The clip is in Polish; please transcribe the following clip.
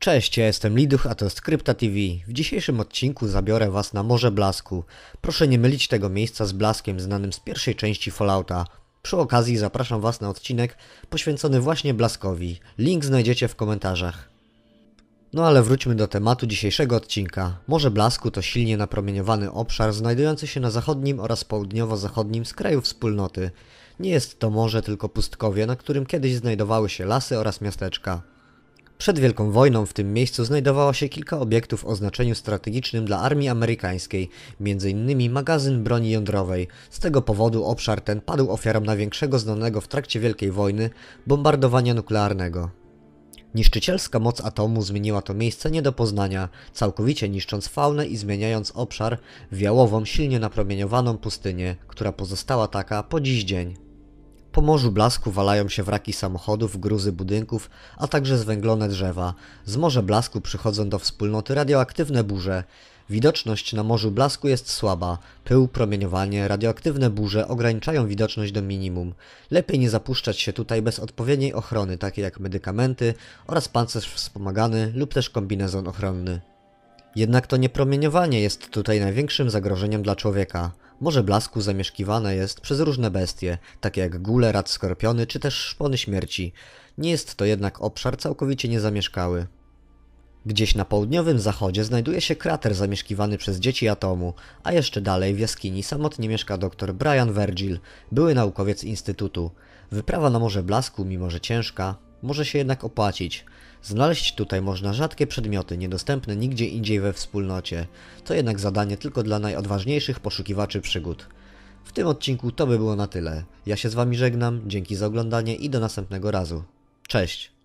Cześć, ja jestem Liduch, a to jest Krypta TV. W dzisiejszym odcinku zabiorę Was na Morze Blasku. Proszę nie mylić tego miejsca z blaskiem znanym z pierwszej części Fallouta. Przy okazji zapraszam Was na odcinek poświęcony właśnie blaskowi. Link znajdziecie w komentarzach. No ale wróćmy do tematu dzisiejszego odcinka. Morze Blasku to silnie napromieniowany obszar znajdujący się na zachodnim oraz południowo-zachodnim skraju wspólnoty. Nie jest to morze, tylko pustkowie, na którym kiedyś znajdowały się lasy oraz miasteczka. Przed Wielką Wojną w tym miejscu znajdowało się kilka obiektów o znaczeniu strategicznym dla armii amerykańskiej, m.in. magazyn broni jądrowej. Z tego powodu obszar ten padł ofiarą największego znanego w trakcie Wielkiej Wojny bombardowania nuklearnego. Niszczycielska moc atomu zmieniła to miejsce nie do poznania, całkowicie niszcząc faunę i zmieniając obszar w jałową, silnie napromieniowaną pustynię, która pozostała taka po dziś dzień. Po morzu blasku walają się wraki samochodów, gruzy budynków, a także zwęglone drzewa. Z morza blasku przychodzą do wspólnoty radioaktywne burze. Widoczność na morzu blasku jest słaba. Pył, promieniowanie, radioaktywne burze ograniczają widoczność do minimum. Lepiej nie zapuszczać się tutaj bez odpowiedniej ochrony, takie jak medykamenty oraz pancerz wspomagany lub też kombinezon ochronny. Jednak to niepromieniowanie jest tutaj największym zagrożeniem dla człowieka. Morze Blasku zamieszkiwane jest przez różne bestie, takie jak gule, rad skorpiony czy też szpony śmierci. Nie jest to jednak obszar całkowicie niezamieszkały. Gdzieś na południowym zachodzie znajduje się krater zamieszkiwany przez dzieci atomu, a jeszcze dalej w jaskini samotnie mieszka dr Brian Vergil, były naukowiec Instytutu. Wyprawa na Morze Blasku, mimo że ciężka, może się jednak opłacić. Znaleźć tutaj można rzadkie przedmioty, niedostępne nigdzie indziej we wspólnocie. To jednak zadanie tylko dla najodważniejszych poszukiwaczy przygód. W tym odcinku to by było na tyle. Ja się z Wami żegnam, dzięki za oglądanie i do następnego razu. Cześć!